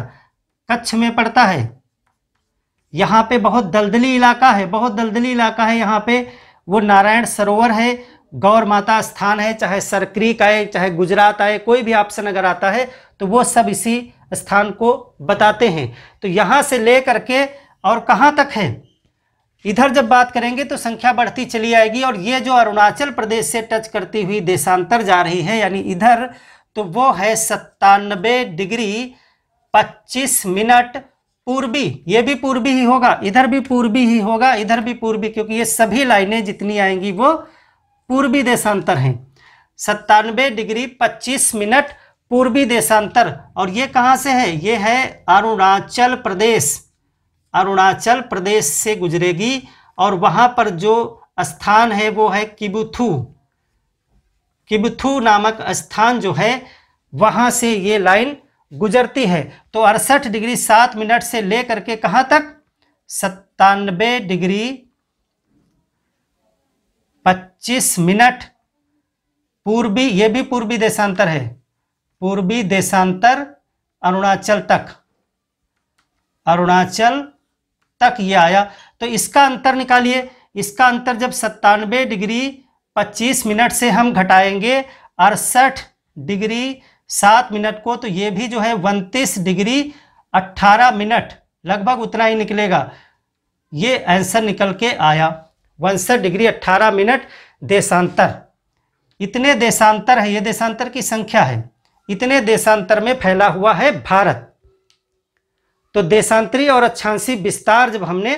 कच्छ में पड़ता है यहाँ पे बहुत दलदली इलाका है बहुत दलदली इलाका है यहाँ पे वो नारायण सरोवर है गौर माता स्थान है चाहे सरक्रिक आए चाहे गुजरात आए कोई भी ऑप्शन अगर आता है तो वो सब इसी स्थान को बताते हैं तो यहाँ से ले करके और कहाँ तक है इधर जब बात करेंगे तो संख्या बढ़ती चली आएगी और ये जो अरुणाचल प्रदेश से टच करती हुई देशांतर जा रही है यानी इधर तो वो है सत्तानबे डिग्री पच्चीस मिनट पूर्वी ये भी पूर्वी ही होगा इधर भी पूर्वी ही होगा इधर भी पूर्वी क्योंकि ये सभी लाइनें जितनी आएंगी वो पूर्वी देशांतर हैं सत्तानबे डिग्री पच्चीस मिनट पूर्वी देशांतर और ये कहाँ से है ये है अरुणाचल प्रदेश अरुणाचल प्रदेश से गुजरेगी और वहाँ पर जो स्थान है वो है किबुथू किबथू नामक स्थान जो है वहाँ से ये लाइन गुजरती है तो अड़सठ डिग्री सात मिनट से लेकर के कहाँ तक सत्तानबे डिग्री पच्चीस मिनट पूर्वी ये भी पूर्वी देशांतर है पूर्वी देशांतर अरुणाचल तक अरुणाचल तक ये आया तो इसका अंतर निकालिए इसका अंतर जब सत्तानवे डिग्री पच्चीस मिनट से हम घटाएंगे अड़सठ डिग्री सात मिनट को तो ये भी जो है उनतीस डिग्री अट्ठारह मिनट लगभग उतना ही निकलेगा ये आंसर निकल के आया उनसठ डिग्री अट्ठारह मिनट देशांतर इतने देशांतर है ये देशांतर की संख्या है इतने देशांतर में फैला हुआ है भारत तो देशांतरी और अक्षांशी विस्तार जब हमने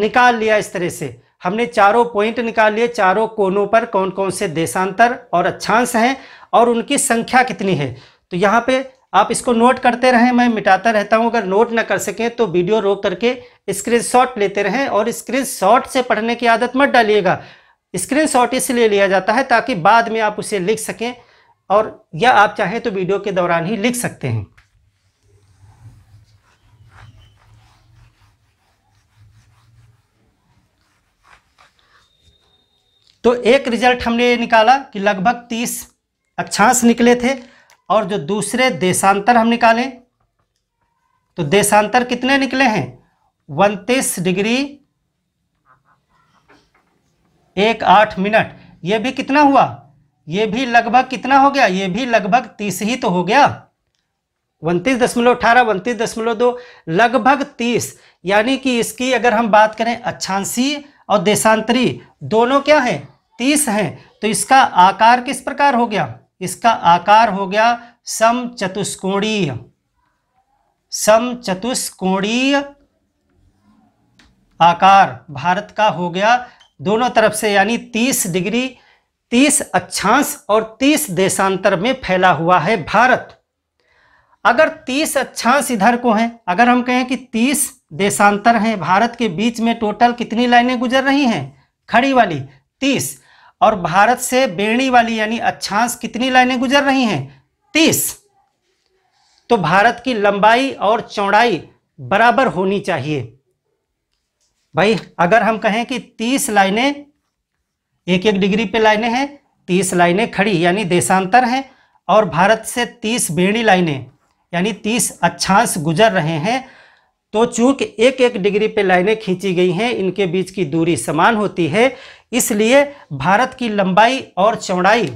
निकाल लिया इस तरह से हमने चारों पॉइंट निकाल लिए चारों कोनों पर कौन कौन से देशांतर और अक्षांश हैं और उनकी संख्या कितनी है तो यहाँ पे आप इसको नोट करते रहें मैं मिटाता रहता हूँ अगर नोट ना कर सकें तो वीडियो रोक करके स्क्रीनशॉट लेते रहें और स्क्रीनशॉट से पढ़ने की आदत मत डालिएगा स्क्रीनशॉट इसलिए लिया जाता है ताकि बाद में आप उसे लिख सकें और या आप चाहें तो वीडियो के दौरान ही लिख सकते हैं तो एक रिजल्ट हमने निकाला कि लगभग तीस अक्षांश निकले थे और जो दूसरे देशांतर हम निकालें तो देशांतर कितने निकले हैं उनतीस डिग्री एक आठ मिनट ये भी कितना हुआ ये भी लगभग कितना हो गया ये भी लगभग तीस ही तो हो गया उनतीस दशमलव अठारह उनतीस दशमलव दो लगभग तीस यानी कि इसकी अगर हम बात करें अच्छांसी और देशांतरी दोनों क्या हैं तीस हैं तो इसका आकार किस प्रकार हो गया इसका आकार हो गया सम चतुष्कोणीय सम चतुष्कोणीय आकार भारत का हो गया दोनों तरफ से यानी तीस डिग्री तीस अक्षांश और तीस देशांतर में फैला हुआ है भारत अगर तीस अक्षांश इधर को हैं अगर हम कहें कि तीस देशांतर हैं भारत के बीच में टोटल कितनी लाइनें गुजर रही हैं खड़ी वाली तीस और भारत से बेणी वाली यानी अच्छांश कितनी लाइनें गुजर रही हैं तीस तो भारत की लंबाई और चौड़ाई बराबर होनी चाहिए भाई अगर हम कहें कि तीस लाइनें एक एक डिग्री पे लाइनें हैं तीस लाइनें खड़ी यानी देशांतर हैं और भारत से तीस बेणी लाइनें यानी तीस अच्छांश गुजर रहे हैं तो चूंकि एक एक डिग्री पे लाइनें खींची गई हैं इनके बीच की दूरी समान होती है इसलिए भारत की लंबाई और चौड़ाई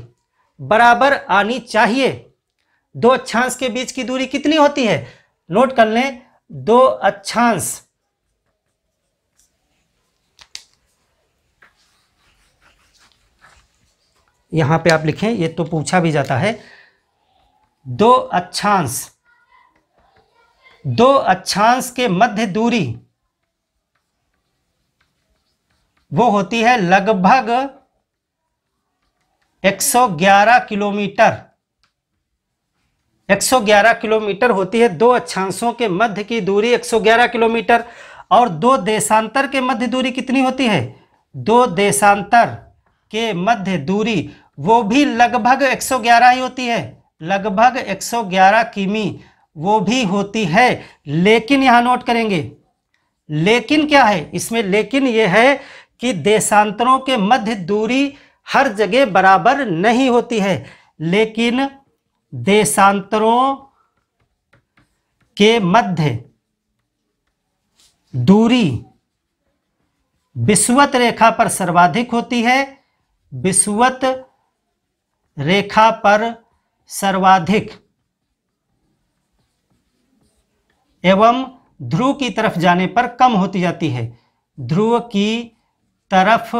बराबर आनी चाहिए दो अक्षांश के बीच की दूरी कितनी होती है नोट कर लें दो अक्षांश यहां पे आप लिखें ये तो पूछा भी जाता है दो अक्षांश दो अक्षांश के मध्य दूरी वो होती है लगभग 111 किलोमीटर 111 किलोमीटर होती है दो अक्षांशों के मध्य की दूरी 111 किलोमीटर और दो देशांतर के मध्य दूरी कितनी होती है दो देशांतर के मध्य दूरी वो भी लगभग 111 ही होती है लगभग 111 किमी वो भी होती है लेकिन यहाँ नोट करेंगे लेकिन क्या है इसमें लेकिन ये है कि देशांतरों के मध्य दूरी हर जगह बराबर नहीं होती है लेकिन देशांतरों के मध्य दूरी विश्वत रेखा पर सर्वाधिक होती है विश्वत रेखा पर सर्वाधिक एवं ध्रुव की तरफ जाने पर कम होती जाती है ध्रुव की तरफ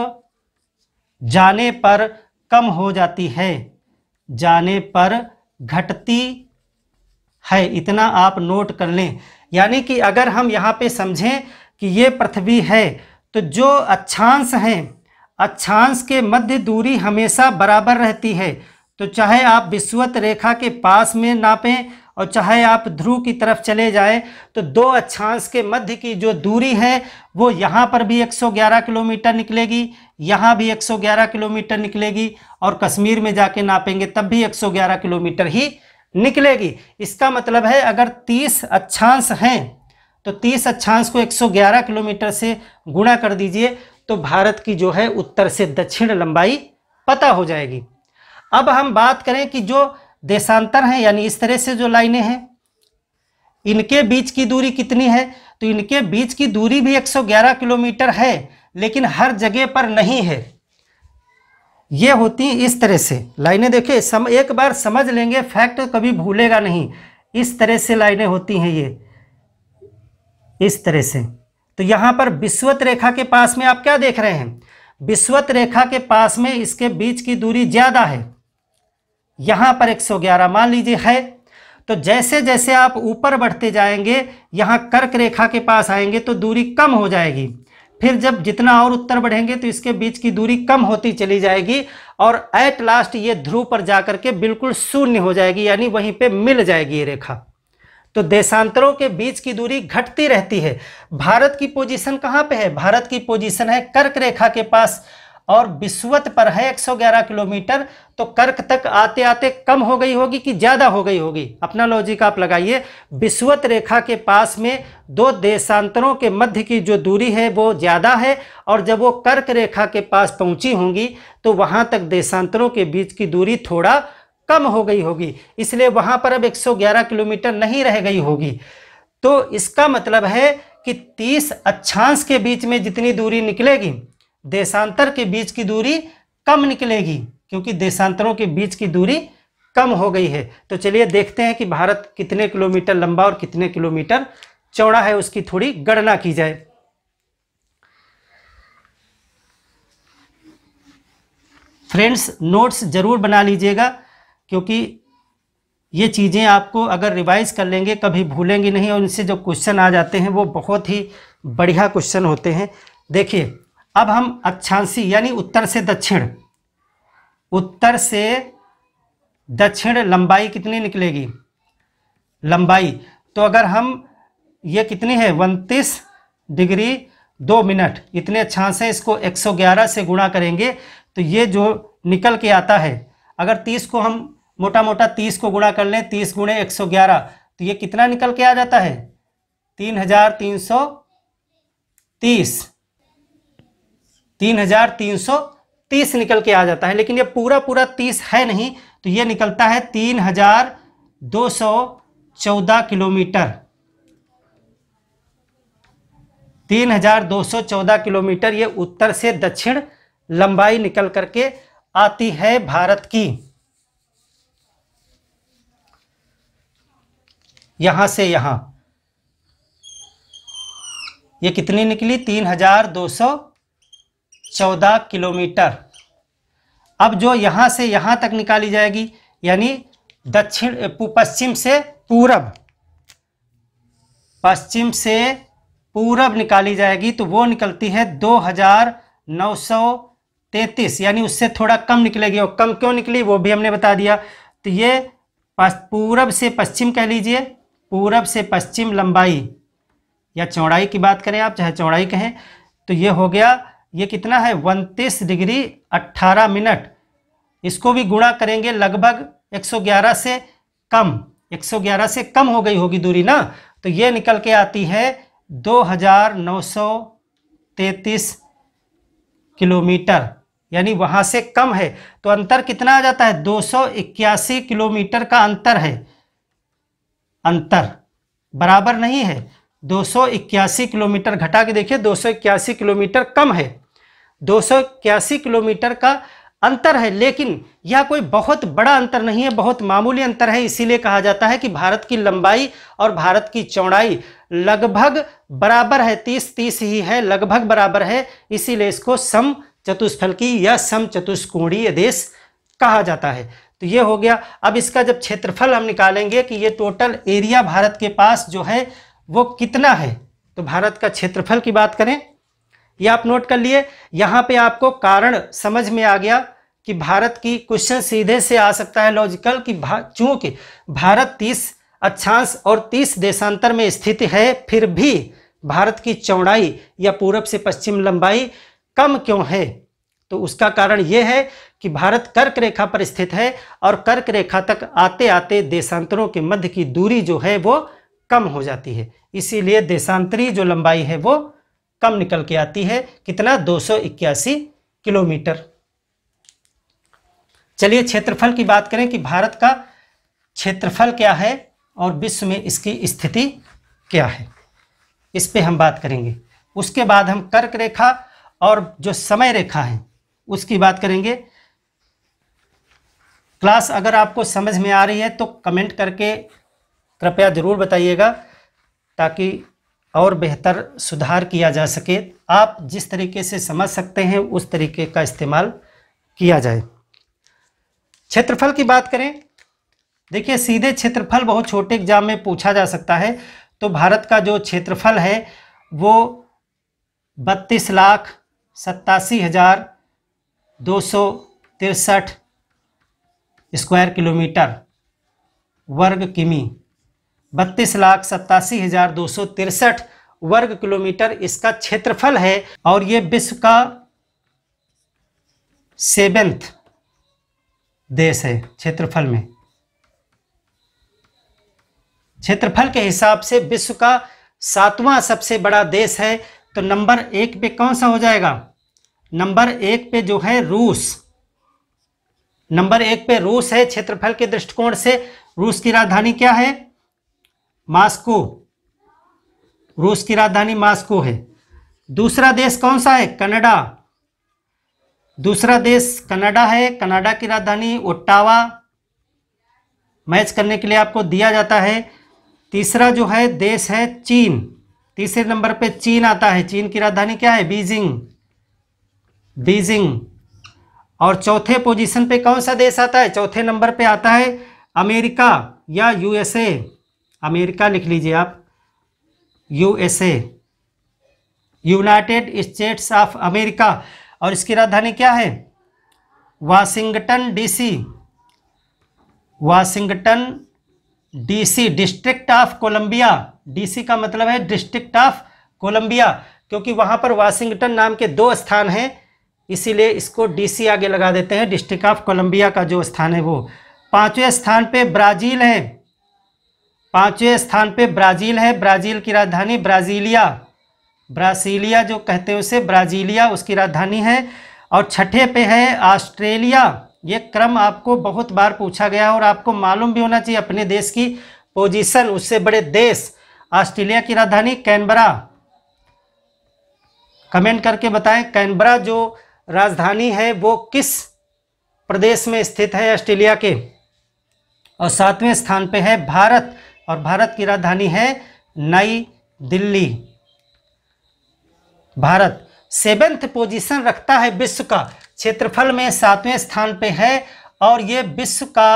जाने पर कम हो जाती है जाने पर घटती है इतना आप नोट कर लें यानी कि अगर हम यहाँ पे समझें कि ये पृथ्वी है तो जो अच्छांश हैं अच्छांश के मध्य दूरी हमेशा बराबर रहती है तो चाहे आप विश्वत रेखा के पास में नापें और चाहे आप ध्रुव की तरफ चले जाएं तो दो अक्षांश के मध्य की जो दूरी है वो यहाँ पर भी 111 किलोमीटर निकलेगी यहाँ भी 111 किलोमीटर निकलेगी और कश्मीर में जाके नापेंगे तब भी 111 किलोमीटर ही निकलेगी इसका मतलब है अगर 30 अक्षांश हैं तो 30 अक्षांश को 111 किलोमीटर से गुणा कर दीजिए तो भारत की जो है उत्तर से दक्षिण लंबाई पता हो जाएगी अब हम बात करें कि जो देशांतर हैं यानी इस तरह से जो लाइनें हैं इनके बीच की दूरी कितनी है तो इनके बीच की दूरी भी 111 किलोमीटर है लेकिन हर जगह पर नहीं है ये होती इस तरह से लाइनें देखिए सम एक बार समझ लेंगे फैक्ट कभी भूलेगा नहीं इस तरह से लाइनें होती हैं ये इस तरह से तो यहाँ पर विश्वत रेखा के पास में आप क्या देख रहे हैं विश्वत रेखा के पास में इसके बीच की दूरी ज़्यादा है यहाँ पर 111 मान लीजिए है तो जैसे जैसे आप ऊपर बढ़ते जाएंगे यहां कर्क रेखा के पास आएंगे तो दूरी कम हो जाएगी फिर जब जितना और उत्तर बढ़ेंगे तो इसके बीच की दूरी कम होती चली जाएगी और एट लास्ट ये ध्रुव पर जाकर के बिल्कुल शून्य हो जाएगी यानी वहीं पे मिल जाएगी ये रेखा तो देशांतरों के बीच की दूरी घटती रहती है भारत की पोजीशन कहाँ पे है भारत की पोजीशन है कर्क रेखा के पास और बिस्वत पर है 111 किलोमीटर तो कर्क तक आते आते कम हो गई होगी कि ज़्यादा हो गई होगी अपना लॉजिक आप लगाइए बिस्वत रेखा के पास में दो देशांतरों के मध्य की जो दूरी है वो ज़्यादा है और जब वो कर्क रेखा के पास पहुंची होंगी तो वहाँ तक देशांतरों के बीच की दूरी थोड़ा कम हो गई होगी इसलिए वहाँ पर अब एक किलोमीटर नहीं रह गई होगी तो इसका मतलब है कि 30 अक्षांश के बीच में जितनी दूरी निकलेगी देशांतर के बीच की दूरी कम निकलेगी क्योंकि देशांतरों के बीच की दूरी कम हो गई है तो चलिए देखते हैं कि भारत कितने किलोमीटर लंबा और कितने किलोमीटर चौड़ा है उसकी थोड़ी गणना की जाए फ्रेंड्स नोट्स ज़रूर बना लीजिएगा क्योंकि ये चीज़ें आपको अगर रिवाइज कर लेंगे कभी भूलेंगे नहीं और इनसे जो क्वेश्चन आ जाते हैं वो बहुत ही बढ़िया क्वेश्चन होते हैं देखिए अब हम अक्षांशी यानी उत्तर से दक्षिण उत्तर से दक्षिण लंबाई कितनी निकलेगी लंबाई तो अगर हम ये कितनी है उनतीस डिग्री दो मिनट इतने अक्षांश हैं इसको 111 से गुणा करेंगे तो ये जो निकल के आता है अगर 30 को हम मोटा मोटा 30 को गुणा कर लें 30 गुणे एक तो ये कितना निकल के आ जाता है तीन हजार तीन सौ तीस तीन हजार तीन सौ तीस निकल के आ जाता है लेकिन ये पूरा पूरा तीस है नहीं तो ये निकलता है तीन हजार दो सौ चौदह किलोमीटर तीन हजार दो सौ चौदह किलोमीटर ये उत्तर से दक्षिण लंबाई निकल करके आती है भारत की यहां से यहां ये कितनी निकली तीन हजार दो सौ चौदह किलोमीटर अब जो यहाँ से यहाँ तक निकाली जाएगी यानी दक्षिण पश्चिम से पूरब पश्चिम से पूरब निकाली जाएगी तो वो निकलती है दो हजार नौ सौ यानी उससे थोड़ा कम निकलेगी और कम क्यों निकली वो भी हमने बता दिया तो ये पूरब से पश्चिम कह लीजिए पूरब से पश्चिम लंबाई या चौड़ाई की बात करें आप चाहे चौड़ाई कहें तो ये हो गया ये कितना है उनतीस डिग्री अट्ठारह मिनट इसको भी गुणा करेंगे लगभग 111 से कम 111 से कम हो गई होगी दूरी ना तो ये निकल के आती है 2933 किलोमीटर यानी वहाँ से कम है तो अंतर कितना आ जाता है इक्यासी किलोमीटर का अंतर है अंतर बराबर नहीं है दो किलोमीटर घटा के देखिए दो किलोमीटर कम है दो किलोमीटर का अंतर है लेकिन यह कोई बहुत बड़ा अंतर नहीं है बहुत मामूली अंतर है इसीलिए कहा जाता है कि भारत की लंबाई और भारत की चौड़ाई लगभग बराबर है तीस तीस ही है लगभग बराबर है इसीलिए इसको सम चतुष्फलकी या सम चतुष्कोणीय देश कहा जाता है तो ये हो गया अब इसका जब क्षेत्रफल हम निकालेंगे कि ये टोटल एरिया भारत के पास जो है वो कितना है तो भारत का क्षेत्रफल की बात करें यह आप नोट कर लिए यहाँ पे आपको कारण समझ में आ गया कि भारत की क्वेश्चन सीधे से आ सकता है लॉजिकल कि चूंकि भारत 30 अक्षांश और 30 देशांतर में स्थित है फिर भी भारत की चौड़ाई या पूरब से पश्चिम लंबाई कम क्यों है तो उसका कारण यह है कि भारत कर्क रेखा पर स्थित है और कर्क रेखा तक आते आते देशांतरों के मध्य की दूरी जो है वो कम हो जाती है इसीलिए देशांतरी जो लंबाई है वो कम निकल के आती है कितना दो किलोमीटर चलिए क्षेत्रफल की बात करें कि भारत का क्षेत्रफल क्या है और विश्व में इसकी स्थिति क्या है इस पे हम बात करेंगे उसके बाद हम कर्क रेखा और जो समय रेखा है उसकी बात करेंगे क्लास अगर आपको समझ में आ रही है तो कमेंट करके कृपया ज़रूर बताइएगा ताकि और बेहतर सुधार किया जा सके आप जिस तरीके से समझ सकते हैं उस तरीके का इस्तेमाल किया जाए क्षेत्रफल की बात करें देखिए सीधे क्षेत्रफल बहुत छोटे एग्जाम में पूछा जा सकता है तो भारत का जो क्षेत्रफल है वो बत्तीस लाख सत्तासी हज़ार दो सौ तिरसठ स्क्वायर किलोमीटर वर्ग किमी बत्तीस लाख सत्तासी हजार दो सौ तिरसठ वर्ग किलोमीटर इसका क्षेत्रफल है और ये विश्व का सेवेंथ देश है क्षेत्रफल में क्षेत्रफल के हिसाब से विश्व का सातवां सबसे बड़ा देश है तो नंबर एक पे कौन सा हो जाएगा नंबर एक पे जो है रूस नंबर एक पे रूस है क्षेत्रफल के दृष्टिकोण से रूस की राजधानी क्या है मास्को रूस की राजधानी मास्को है दूसरा देश कौन सा है कनाडा दूसरा देश कनाडा है कनाडा की राजधानी ओट्टावा मैच करने के लिए आपको दिया जाता है तीसरा जो है देश है चीन तीसरे नंबर पे चीन आता है चीन की राजधानी क्या है बीजिंग बीजिंग और चौथे पोजीशन पे कौन सा देश आता है चौथे नंबर पे आता है अमेरिका या यूएसए अमेरिका लिख लीजिए आप USA United States of America और इसकी राजधानी क्या है Washington DC Washington DC District of Columbia DC का मतलब है डिस्ट्रिक्ट ऑफ कोलंबिया क्योंकि वहां पर वाशिंगटन नाम के दो स्थान हैं इसीलिए इसको डीसी आगे लगा देते हैं डिस्ट्रिक्ट ऑफ कोलंबिया का जो स्थान है वो पांचवें स्थान पे ब्राज़ील है पांचवें स्थान पे ब्राज़ील है ब्राज़ील की राजधानी ब्राज़ीलिया ब्रासीलिया जो कहते हैं उसे ब्राज़ीलिया उसकी राजधानी है और छठे पे है ऑस्ट्रेलिया ये क्रम आपको बहुत बार पूछा गया और आपको मालूम भी होना चाहिए अपने देश की पोजीशन उससे बड़े देश ऑस्ट्रेलिया की राजधानी कैनबरा कमेंट करके बताएं कैनबरा जो राजधानी है वो किस प्रदेश में स्थित है ऑस्ट्रेलिया के और सातवें स्थान पे है भारत और भारत की राजधानी है नई दिल्ली भारत सेवेंथ पोजीशन रखता है विश्व का क्षेत्रफल में सातवें स्थान पे है और ये विश्व का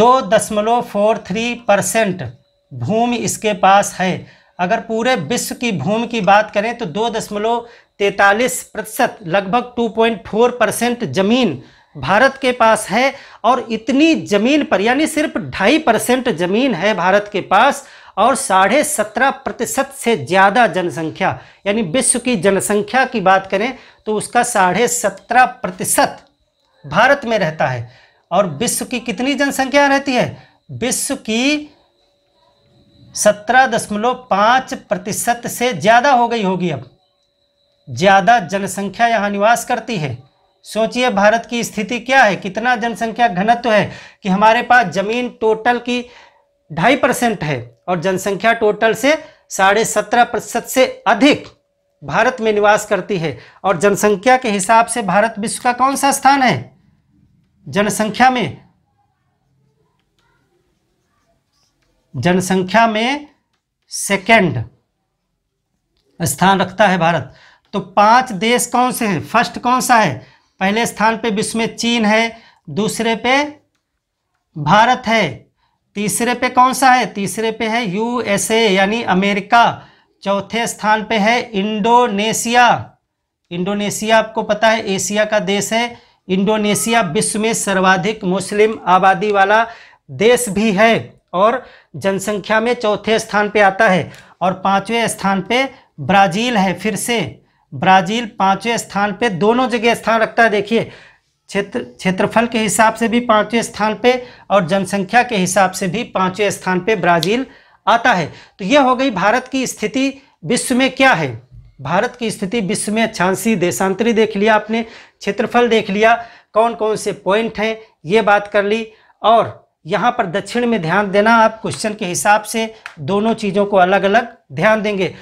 दो दशमलव फोर थ्री परसेंट भूमि इसके पास है अगर पूरे विश्व की भूमि की बात करें तो दो दशमलव तैतालीस प्रतिशत लगभग टू पॉइंट फोर परसेंट ज़मीन भारत के पास है और इतनी जमीन पर यानी सिर्फ ढाई परसेंट जमीन है भारत के पास और साढ़े सत्रह प्रतिशत से ज़्यादा जनसंख्या यानी विश्व की जनसंख्या की बात करें तो उसका साढ़े सत्रह प्रतिशत भारत में रहता है और विश्व की कितनी जनसंख्या रहती है विश्व की सत्रह दशमलव पाँच प्रतिशत से ज़्यादा हो गई होगी अब ज़्यादा जनसंख्या यहाँ निवास करती है सोचिए भारत की स्थिति क्या है कितना जनसंख्या घनत्व है कि हमारे पास जमीन टोटल की ढाई परसेंट है और जनसंख्या टोटल से साढ़े सत्रह प्रतिशत से अधिक भारत में निवास करती है और जनसंख्या के हिसाब से भारत विश्व का कौन सा स्थान है जनसंख्या में जनसंख्या में सेकंड स्थान रखता है भारत तो पांच देश कौन से हैं फर्स्ट कौन सा है पहले स्थान पे विश्व में चीन है दूसरे पे भारत है तीसरे पे कौन सा है तीसरे पे है यूएसए यानी अमेरिका चौथे स्थान पे है इंडोनेशिया इंडोनेशिया आपको पता है एशिया का देश है इंडोनेशिया विश्व में सर्वाधिक मुस्लिम आबादी वाला देश भी है और जनसंख्या में चौथे स्थान पे आता है और पांचवें स्थान पे ब्राज़ील है फिर से ब्राज़ील पाँचवें स्थान पे दोनों जगह स्थान रखता है देखिए क्षेत्र क्षेत्रफल के हिसाब से भी पाँचवें स्थान पे और जनसंख्या के हिसाब से भी पाँचवें स्थान पे ब्राज़ील आता है तो यह हो गई भारत की स्थिति विश्व में क्या है भारत की स्थिति विश्व में छांसी देशांतरी देख लिया आपने क्षेत्रफल देख लिया कौन कौन से पॉइंट हैं ये बात कर ली और यहाँ पर दक्षिण में ध्यान देना आप क्वेश्चन के हिसाब से दोनों चीज़ों को अलग अलग ध्यान देंगे